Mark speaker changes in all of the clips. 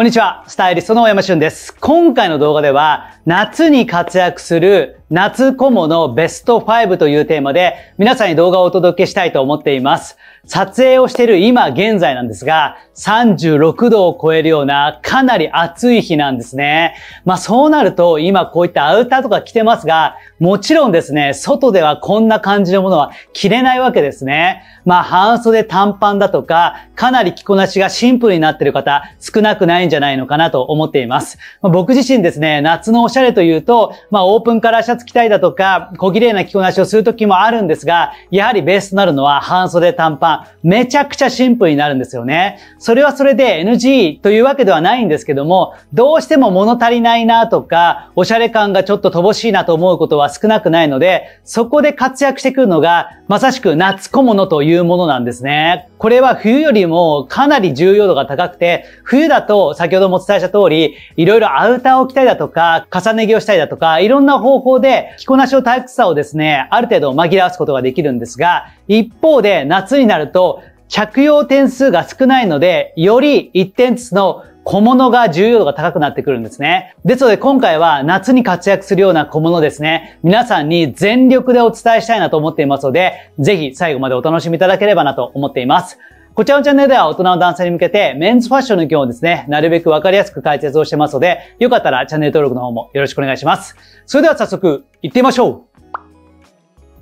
Speaker 1: こんにちは、スタイリストの大山俊です。今回の動画では、夏に活躍する夏コモのベスト5というテーマで皆さんに動画をお届けしたいと思っています。撮影をしている今現在なんですが、36度を超えるようなかなり暑い日なんですね。まあそうなると今こういったアウターとか着てますが、もちろんですね、外ではこんな感じのものは着れないわけですね。まあ半袖短パンだとか、かなり着こなしがシンプルになっている方少なくないんじゃないのかなと思っています。まあ、僕自身ですね、夏のおしゃれというと、まあオープンカラーシャツつたいだとか、小綺麗な着こなしをする時もあるんですが、やはりベースとなるのは半袖短パン。めちゃくちゃシンプルになるんですよね。それはそれで NG というわけではないんですけども、どうしても物足りないなとか、おしゃれ感がちょっと乏しいなと思うことは少なくないので、そこで活躍してくるのが、まさしく夏小物というものなんですね。これは冬よりもかなり重要度が高くて、冬だと先ほどもお伝えした通り、いろいろアウターを着たりだとか、重ね着をしたりだとか、いろんな方法でで着こなしの退屈さをですね、ある程度紛らわすことができるんですが、一方で夏になると着用点数が少ないので、より1点ずつの小物が重要度が高くなってくるんですね。ですので今回は夏に活躍するような小物ですね。皆さんに全力でお伝えしたいなと思っていますので、ぜひ最後までお楽しみいただければなと思っています。こちらのチャンネルでは大人の男性に向けてメンズファッションの業をですね、なるべくわかりやすく解説をしてますので、よかったらチャンネル登録の方もよろしくお願いします。それでは早速、行ってみましょう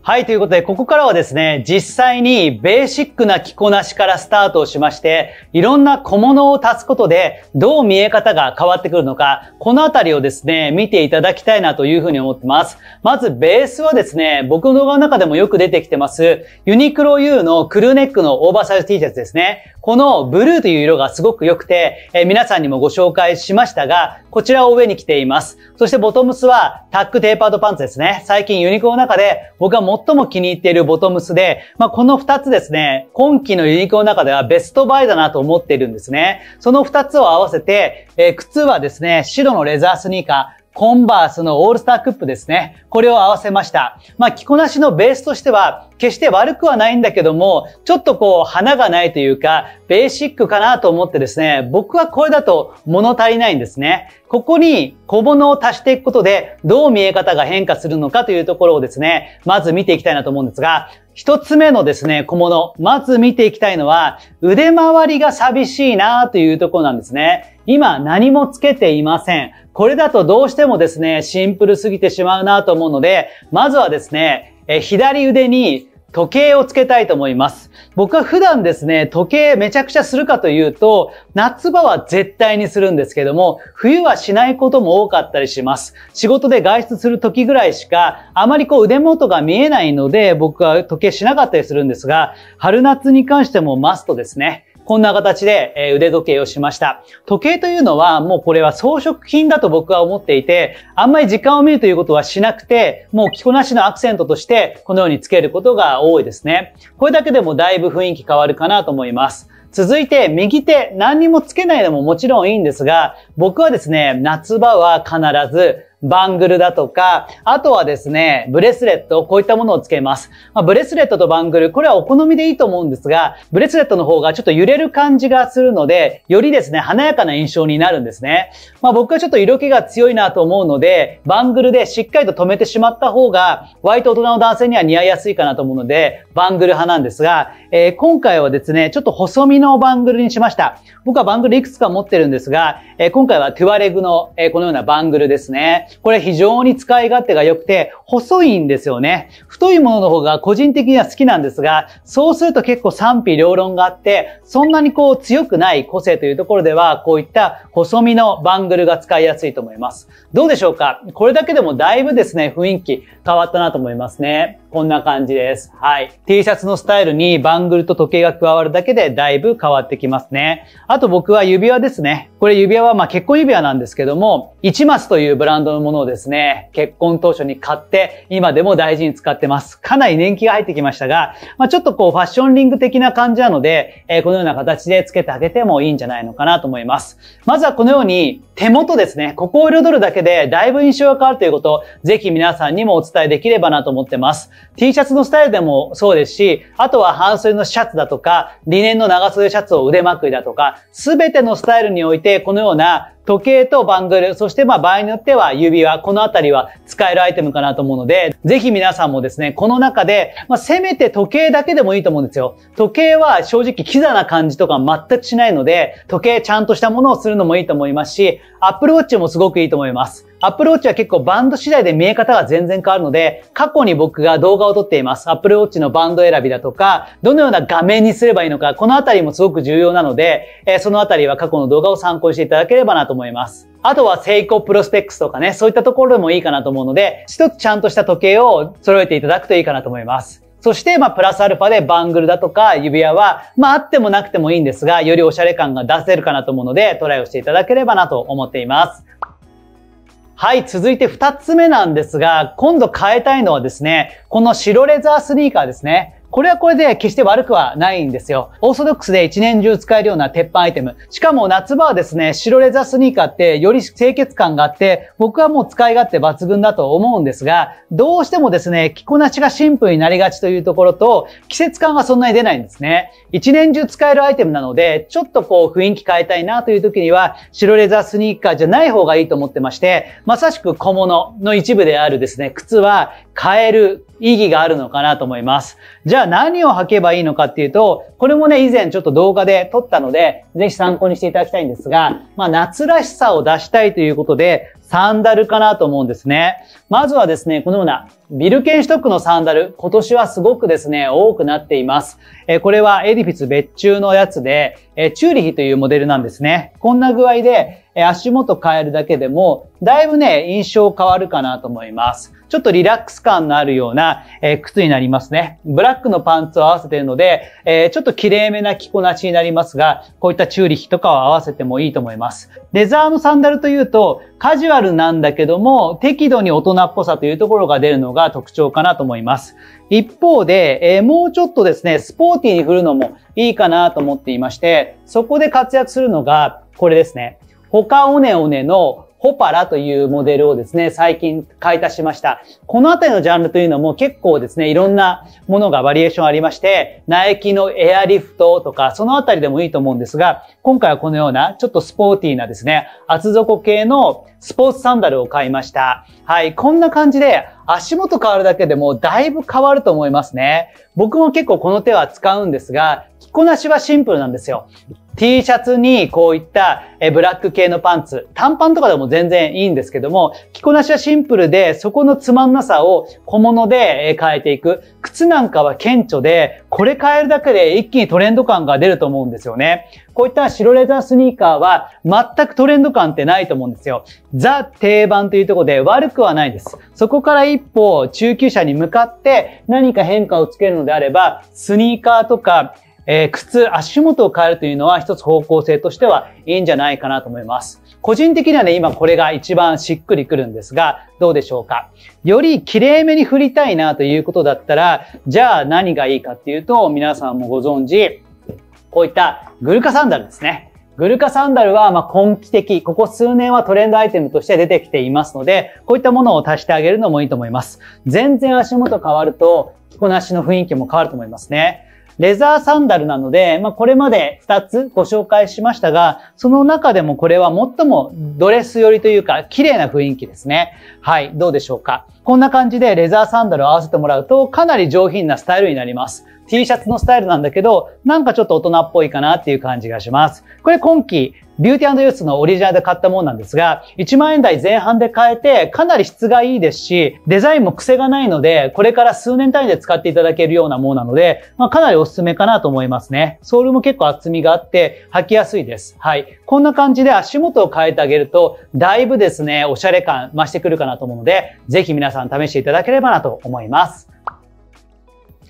Speaker 1: はい、ということで、ここからはですね、実際にベーシックな着こなしからスタートをしまして、いろんな小物を足すことで、どう見え方が変わってくるのか、このあたりをですね、見ていただきたいなというふうに思ってます。まず、ベースはですね、僕の動画の中でもよく出てきてます、ユニクロ U のクルーネックのオーバーサイズ T シャツですね。このブルーという色がすごく良くて、えー、皆さんにもご紹介しましたが、こちらを上に着ています。そしてボトムスはタックテーパードパンツですね。最近ユニクロの中で僕が最も気に入っているボトムスで、まあ、この2つですね、今季のユニクロの中ではベストバイだなと思っているんですね。その2つを合わせて、えー、靴はですね、白のレザースニーカー、コンバースのオールスタークップですね。これを合わせました。まあ、着こなしのベースとしては、決して悪くはないんだけども、ちょっとこう、花がないというか、ベーシックかなと思ってですね、僕はこれだと物足りないんですね。ここに小物を足していくことで、どう見え方が変化するのかというところをですね、まず見ていきたいなと思うんですが、一つ目のですね、小物。まず見ていきたいのは、腕回りが寂しいなというところなんですね。今何もつけていません。これだとどうしてもですね、シンプルすぎてしまうなと思うので、まずはですね、え左腕に時計をつけたいと思います。僕は普段ですね、時計めちゃくちゃするかというと、夏場は絶対にするんですけども、冬はしないことも多かったりします。仕事で外出する時ぐらいしか、あまりこう腕元が見えないので、僕は時計しなかったりするんですが、春夏に関してもマストですね。こんな形で腕時計をしました。時計というのはもうこれは装飾品だと僕は思っていて、あんまり時間を見るということはしなくて、もう着こなしのアクセントとしてこのようにつけることが多いですね。これだけでもだいぶ雰囲気変わるかなと思います。続いて、右手、何にもつけないのももちろんいいんですが、僕はですね、夏場は必ずバングルだとか、あとはですね、ブレスレット、こういったものをつけます。まあ、ブレスレットとバングル、これはお好みでいいと思うんですが、ブレスレットの方がちょっと揺れる感じがするので、よりですね、華やかな印象になるんですね。まあ、僕はちょっと色気が強いなと思うので、バングルでしっかりと止めてしまった方が、割と大人の男性には似合いやすいかなと思うので、バングル派なんですが、えー、今回はですね、ちょっと細身のバングルにしました。僕はバングルいくつか持ってるんですが、えー、今回はトゥアレグの、えー、このようなバングルですね。これ非常に使い勝手が良くて、細いんですよね。太いものの方が個人的には好きなんですが、そうすると結構賛否両論があって、そんなにこう強くない個性というところでは、こういった細身のバングルが使いやすいと思います。どうでしょうかこれだけでもだいぶですね、雰囲気変わったなと思いますね。こんな感じです。はい。T シャツのスタイルにバングルと時計が加わるだけでだいぶ変わってきますね。あと僕は指輪ですね。これ指輪はまあ結婚指輪なんですけども、1マスというブランドのうものをですね、結婚当初に買って、今でも大事に使ってます。かなり年季が入ってきましたが、まあ、ちょっとこうファッションリング的な感じなので、えー、このような形で付けてあげてもいいんじゃないのかなと思います。まずはこのように手元ですね、ここを彩るだけでだいぶ印象が変わるということ、を、ぜひ皆さんにもお伝えできればなと思ってます。T シャツのスタイルでもそうですし、あとは半袖のシャツだとか、リネンの長袖シャツを腕まくりだとか、すべてのスタイルにおいてこのような時計とバングル、そしてまあ場合によっては指輪、このあたりは使えるアイテムかなと思うので、ぜひ皆さんもですね、この中で、まあ、せめて時計だけでもいいと思うんですよ。時計は正直キザな感じとか全くしないので、時計ちゃんとしたものをするのもいいと思いますし、Apple Watch もすごくいいと思います。Apple Watch は結構バンド次第で見え方が全然変わるので、過去に僕が動画を撮っています。Apple Watch のバンド選びだとか、どのような画面にすればいいのか、このあたりもすごく重要なので、えー、そのあたりは過去の動画を参考にしていただければなと思います。あとは、セイコプロスペックスとかね、そういったところでもいいかなと思うので、一つちゃんとした時計を揃えていただくといいかなと思います。そして、まあ、プラスアルファでバングルだとか指輪は、まあ、あってもなくてもいいんですが、よりおしゃれ感が出せるかなと思うので、トライをしていただければなと思っています。はい、続いて2つ目なんですが、今度変えたいのはですね、この白レザースニーカーですね。これはこれで決して悪くはないんですよ。オーソドックスで一年中使えるような鉄板アイテム。しかも夏場はですね、白レザースニーカーってより清潔感があって、僕はもう使い勝手抜群だと思うんですが、どうしてもですね、着こなしがシンプルになりがちというところと、季節感はそんなに出ないんですね。一年中使えるアイテムなので、ちょっとこう雰囲気変えたいなという時には、白レザースニーカーじゃない方がいいと思ってまして、まさしく小物の一部であるですね、靴は変える意義があるのかなと思います。じゃゃあ何を履けばいいのかっていうと、これもね、以前ちょっと動画で撮ったので、ぜひ参考にしていただきたいんですが、まあ、夏らしさを出したいということで、サンダルかなと思うんですね。まずはですね、このようなビルケンシュトックのサンダル、今年はすごくですね、多くなっています。えこれはエディフィス別注のやつで、えチューリヒというモデルなんですね。こんな具合で、え足元変えるだけでも、だいぶね、印象変わるかなと思います。ちょっとリラックス感のあるような、えー、靴になりますね。ブラックのパンツを合わせているので、えー、ちょっと綺麗めな着こなしになりますが、こういったチューリッヒとかを合わせてもいいと思います。レザーのサンダルというと、カジュアルなんだけども、適度に大人っぽさというところが出るのが特徴かなと思います。一方で、えー、もうちょっとですね、スポーティーに振るのもいいかなと思っていまして、そこで活躍するのが、これですね。他おねおねのホパラというモデルをですね、最近買い足しました。このあたりのジャンルというのも結構ですね、いろんなものがバリエーションありまして、ナイキのエアリフトとか、そのあたりでもいいと思うんですが、今回はこのようなちょっとスポーティーなですね、厚底系のスポーツサンダルを買いました。はい、こんな感じで、足元変わるだけでもだいぶ変わると思いますね。僕も結構この手は使うんですが、着こなしはシンプルなんですよ。T シャツにこういったブラック系のパンツ、短パンとかでも全然いいんですけども、着こなしはシンプルで、そこのつまんなさを小物で変えていく。靴なんかは顕著で、これ変えるだけで一気にトレンド感が出ると思うんですよね。こういった白レザースニーカーは全くトレンド感ってないと思うんですよ。ザ定番というところで悪くはないです。そこから一歩中級者に向かって何か変化をつけるのであれば、スニーカーとか、えー、靴、足元を変えるというのは一つ方向性としてはいいんじゃないかなと思います。個人的にはね、今これが一番しっくりくるんですが、どうでしょうか。より綺麗めに振りたいなということだったら、じゃあ何がいいかっていうと、皆さんもご存知、こういったグルカサンダルですね。グルカサンダルは、ま今季的、ここ数年はトレンドアイテムとして出てきていますので、こういったものを足してあげるのもいいと思います。全然足元変わると、着こなしの雰囲気も変わると思いますね。レザーサンダルなので、まあ、これまで2つご紹介しましたが、その中でもこれは最もドレス寄りというか、綺麗な雰囲気ですね。はい、どうでしょうか。こんな感じでレザーサンダルを合わせてもらうと、かなり上品なスタイルになります。T シャツのスタイルなんだけど、なんかちょっと大人っぽいかなっていう感じがします。これ今季、ビューティーユースのオリジナルで買ったもんなんですが、1万円台前半で買えて、かなり質がいいですし、デザインも癖がないので、これから数年単位で使っていただけるようなものなので、まあ、かなりおすすめかなと思いますね。ソールも結構厚みがあって、履きやすいです。はい。こんな感じで足元を変えてあげると、だいぶですね、おしゃれ感増してくるかなと思うので、ぜひ皆さん試していただければなと思います。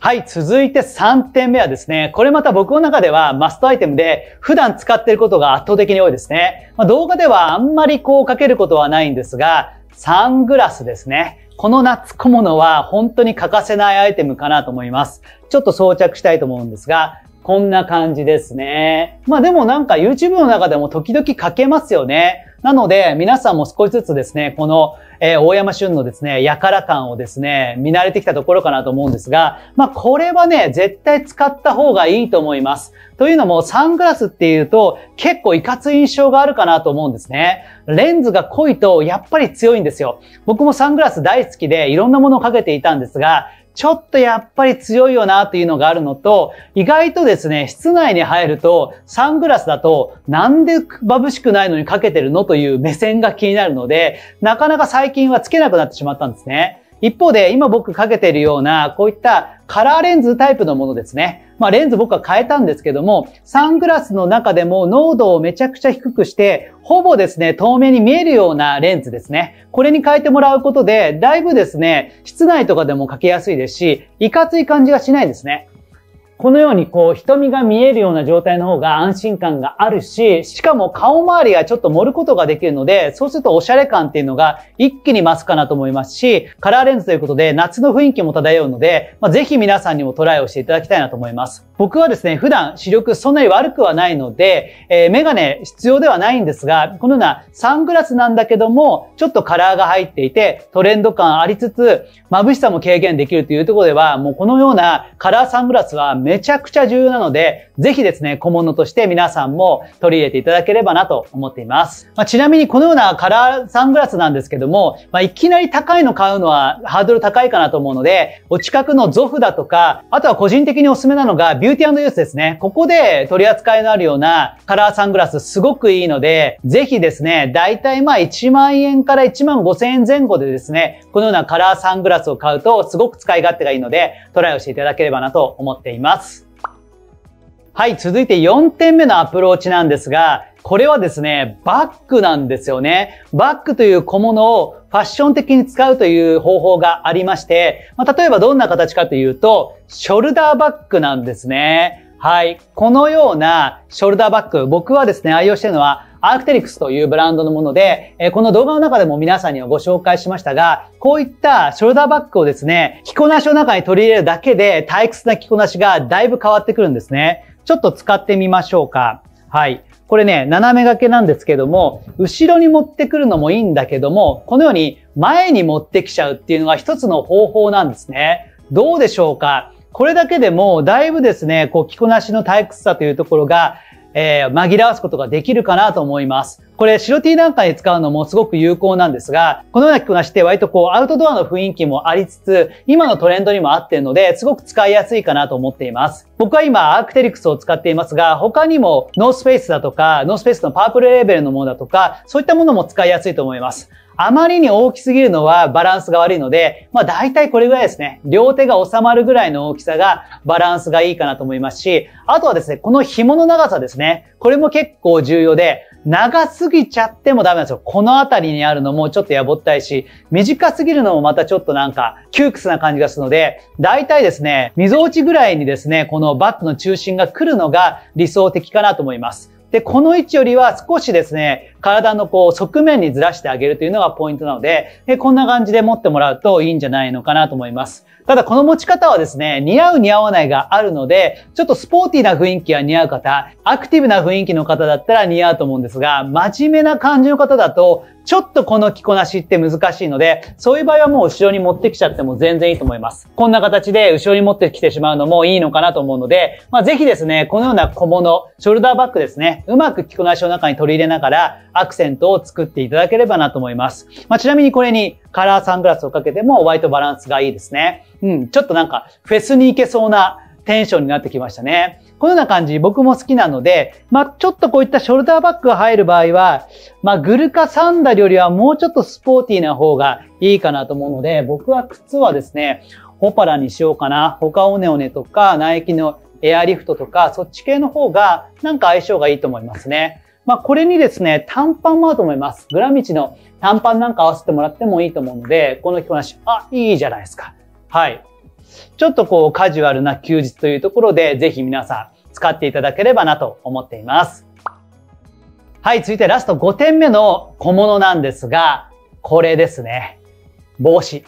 Speaker 1: はい、続いて3点目はですね、これまた僕の中ではマストアイテムで普段使っていることが圧倒的に多いですね。まあ、動画ではあんまりこうかけることはないんですが、サングラスですね。この夏小物は本当に欠かせないアイテムかなと思います。ちょっと装着したいと思うんですが、こんな感じですね。まあでもなんか YouTube の中でも時々かけますよね。なので、皆さんも少しずつですね、この、えー、大山旬のですね、やから感をですね、見慣れてきたところかなと思うんですが、まあ、これはね、絶対使った方がいいと思います。というのも、サングラスっていうと、結構いかつ印象があるかなと思うんですね。レンズが濃いと、やっぱり強いんですよ。僕もサングラス大好きで、いろんなものをかけていたんですが、ちょっとやっぱり強いよなというのがあるのと、意外とですね、室内に入ると、サングラスだと、なんで眩しくないのにかけてるのという目線が気になるので、なかなか最近はつけなくなってしまったんですね。一方で今僕かけているようなこういったカラーレンズタイプのものですね。まあレンズ僕は変えたんですけども、サングラスの中でも濃度をめちゃくちゃ低くして、ほぼですね、透明に見えるようなレンズですね。これに変えてもらうことで、だいぶですね、室内とかでもかけやすいですし、いかつい感じがしないですね。このようにこう瞳が見えるような状態の方が安心感があるし、しかも顔周りがちょっと盛ることができるので、そうするとおしゃれ感っていうのが一気に増すかなと思いますし、カラーレンズということで夏の雰囲気も漂うので、まあ、ぜひ皆さんにもトライをしていただきたいなと思います。僕はですね、普段視力そんなに悪くはないので、えー、メガネ必要ではないんですが、このようなサングラスなんだけども、ちょっとカラーが入っていて、トレンド感ありつつ、眩しさも軽減できるというところでは、もうこのようなカラーサングラスはめちゃくちゃ重要なので、ぜひですね、小物として皆さんも取り入れていただければなと思っています。まあ、ちなみにこのようなカラーサングラスなんですけども、まあ、いきなり高いの買うのはハードル高いかなと思うので、お近くのゾフだとか、あとは個人的におすすめなのが、ビビューティーユースですね。ここで取り扱いのあるようなカラーサングラスすごくいいので、ぜひですね、だいたいまあ1万円から1万5千円前後でですね、このようなカラーサングラスを買うとすごく使い勝手がいいので、トライをしていただければなと思っています。はい、続いて4点目のアプローチなんですが、これはですね、バッグなんですよね。バッグという小物をファッション的に使うという方法がありまして、まあ、例えばどんな形かというと、ショルダーバッグなんですね。はい。このようなショルダーバッグ、僕はですね、愛用しているのは、アークテリクスというブランドのもので、えこの動画の中でも皆さんにはご紹介しましたが、こういったショルダーバッグをですね、着こなしの中に取り入れるだけで、退屈な着こなしがだいぶ変わってくるんですね。ちょっと使ってみましょうか。はい。これね、斜め掛けなんですけども、後ろに持ってくるのもいいんだけども、このように前に持ってきちゃうっていうのが一つの方法なんですね。どうでしょうかこれだけでも、だいぶですね、こう、着こなしの退屈さというところが、えー、紛らわすことができるかなと思います。これ白 T なんかに使うのもすごく有効なんですが、このような着こなしって割とこうアウトドアの雰囲気もありつつ、今のトレンドにも合ってるので、すごく使いやすいかなと思っています。僕は今アークテリクスを使っていますが、他にもノースペースだとか、ノースペースのパープルレーベルのものだとか、そういったものも使いやすいと思います。あまりに大きすぎるのはバランスが悪いので、まあ大体これぐらいですね。両手が収まるぐらいの大きさがバランスがいいかなと思いますし、あとはですね、この紐の長さですね。これも結構重要で、長すぎちゃってもダメなんですよ。この辺りにあるのもちょっとやぼったいし、短すぎるのもまたちょっとなんか窮屈な感じがするので、大体ですね、溝落ちぐらいにですね、このバットの中心が来るのが理想的かなと思います。で、この位置よりは少しですね、体のこう側面にずらしてあげるというのがポイントなので、えこんな感じで持ってもらうといいんじゃないのかなと思います。ただこの持ち方はですね、似合う似合わないがあるので、ちょっとスポーティーな雰囲気が似合う方、アクティブな雰囲気の方だったら似合うと思うんですが、真面目な感じの方だと、ちょっとこの着こなしって難しいので、そういう場合はもう後ろに持ってきちゃっても全然いいと思います。こんな形で後ろに持ってきてしまうのもいいのかなと思うので、まあ、ぜひですね、このような小物、ショルダーバッグですね、うまく着こなしの中に取り入れながら、アクセントを作っていただければなと思います。まあ、ちなみにこれにカラーサングラスをかけてもホワイトバランスがいいですね。うん、ちょっとなんかフェスに行けそうなテンションになってきましたね。このような感じ、僕も好きなので、まあ、ちょっとこういったショルダーバッグが入る場合は、まあ、グルカサンダルよりはもうちょっとスポーティーな方がいいかなと思うので、僕は靴はですね、ホパラにしようかな。他オネオネとか、ナイキのエアリフトとか、そっち系の方がなんか相性がいいと思いますね。まあ、これにですね、短パンもあると思います。グラミチの短パンなんか合わせてもらってもいいと思うので、この着こなし、あ、いいじゃないですか。はい。ちょっとこう、カジュアルな休日というところで、ぜひ皆さん使っていただければなと思っています。はい、続いてラスト5点目の小物なんですが、これですね。帽子。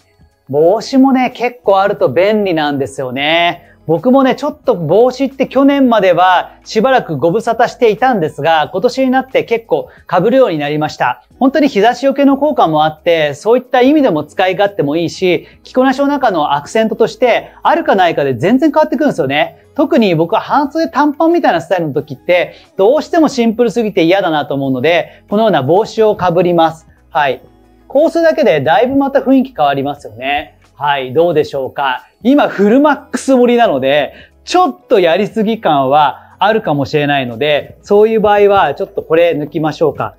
Speaker 1: 帽子もね、結構あると便利なんですよね。僕もね、ちょっと帽子って去年まではしばらくご無沙汰していたんですが、今年になって結構被るようになりました。本当に日差しよけの効果もあって、そういった意味でも使い勝手もいいし、着こなしの中のアクセントとして、あるかないかで全然変わってくるんですよね。特に僕は半袖短パンみたいなスタイルの時って、どうしてもシンプルすぎて嫌だなと思うので、このような帽子を被ります。はい。こうするだけでだいぶまた雰囲気変わりますよね。はい、どうでしょうか。今フルマックス盛りなので、ちょっとやりすぎ感はあるかもしれないので、そういう場合はちょっとこれ抜きましょうか。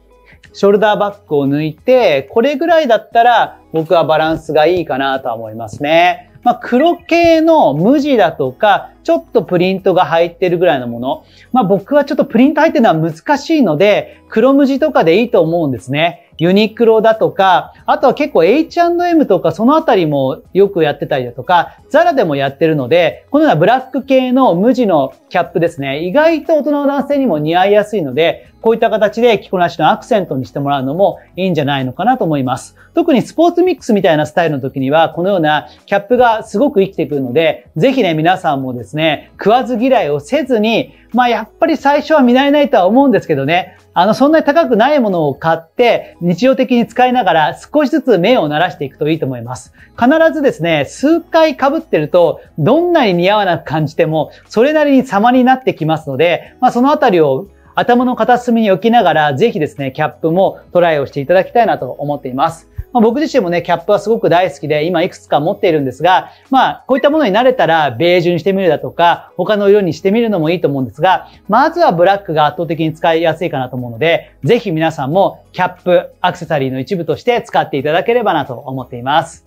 Speaker 1: ショルダーバッグを抜いて、これぐらいだったら僕はバランスがいいかなとは思いますね。まあ、黒系の無地だとか、ちょっとプリントが入ってるぐらいのもの。まあ、僕はちょっとプリント入ってるのは難しいので、黒無地とかでいいと思うんですね。ユニクロだとか、あとは結構 H&M とかそのあたりもよくやってたりだとか、ザラでもやってるので、このようなブラック系の無地のキャップですね、意外と大人の男性にも似合いやすいので、こういった形で着こなしのアクセントにしてもらうのもいいんじゃないのかなと思います。特にスポーツミックスみたいなスタイルの時には、このようなキャップがすごく生きてくるので、ぜひね、皆さんもですね、食わず嫌いをせずに、まあやっぱり最初は見慣れないとは思うんですけどね、あの、そんなに高くないものを買って、日常的に使いながら少しずつ目を慣らしていくといいと思います。必ずですね、数回被ってると、どんなに似合わなく感じても、それなりに様になってきますので、まあそのあたりを頭の片隅に置きながら、ぜひですね、キャップもトライをしていただきたいなと思っています。まあ、僕自身もね、キャップはすごく大好きで、今いくつか持っているんですが、まあ、こういったものに慣れたら、ベージュにしてみるだとか、他の色にしてみるのもいいと思うんですが、まずはブラックが圧倒的に使いやすいかなと思うので、ぜひ皆さんもキャップ、アクセサリーの一部として使っていただければなと思っています。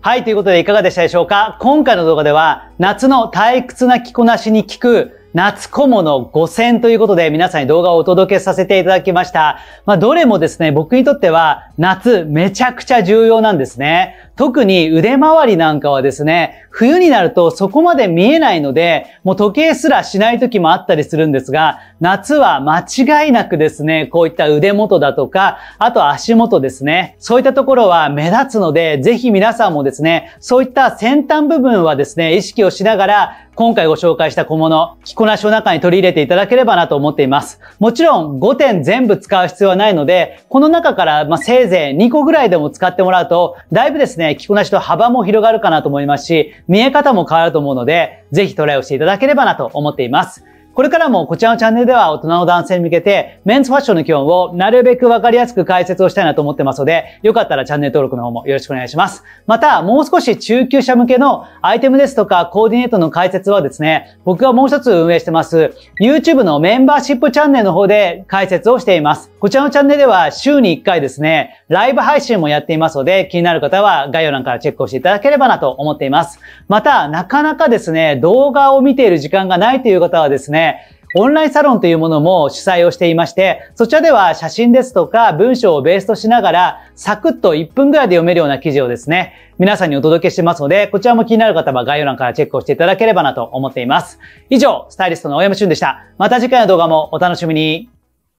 Speaker 1: はい、ということでいかがでしたでしょうか今回の動画では、夏の退屈な着こなしに効く夏小物5選ということで皆さんに動画をお届けさせていただきました。まあ、どれもですね、僕にとっては夏めちゃくちゃ重要なんですね。特に腕周りなんかはですね、冬になるとそこまで見えないので、もう時計すらしない時もあったりするんですが、夏は間違いなくですね、こういった腕元だとか、あと足元ですね、そういったところは目立つので、ぜひ皆さんもですね、そういった先端部分はですね、意識をしながら、今回ご紹介した小物、着こなしの中に取り入れていただければなと思っています。もちろん5点全部使う必要はないので、この中から、ませいぜい2個ぐらいでも使ってもらうと、だいぶですね、ね、着こなしと幅も広がるかなと思いますし、見え方も変わると思うので、ぜひトライをしていただければなと思っています。これからもこちらのチャンネルでは大人の男性に向けてメンズファッションの基本をなるべくわかりやすく解説をしたいなと思ってますので、よかったらチャンネル登録の方もよろしくお願いします。また、もう少し中級者向けのアイテムですとかコーディネートの解説はですね、僕がもう一つ運営してます YouTube のメンバーシップチャンネルの方で解説をしています。こちらのチャンネルでは週に1回ですね、ライブ配信もやっていますので、気になる方は概要欄からチェックをしていただければなと思っています。また、なかなかですね、動画を見ている時間がないという方はですね、オンラインサロンというものも主催をしていまして、そちらでは写真ですとか文章をベースとしながら、サクッと1分ぐらいで読めるような記事をですね、皆さんにお届けしてますので、こちらも気になる方は概要欄からチェックをしていただければなと思っています。以上、スタイリストの大山俊でした。また次回の動画もお楽しみに。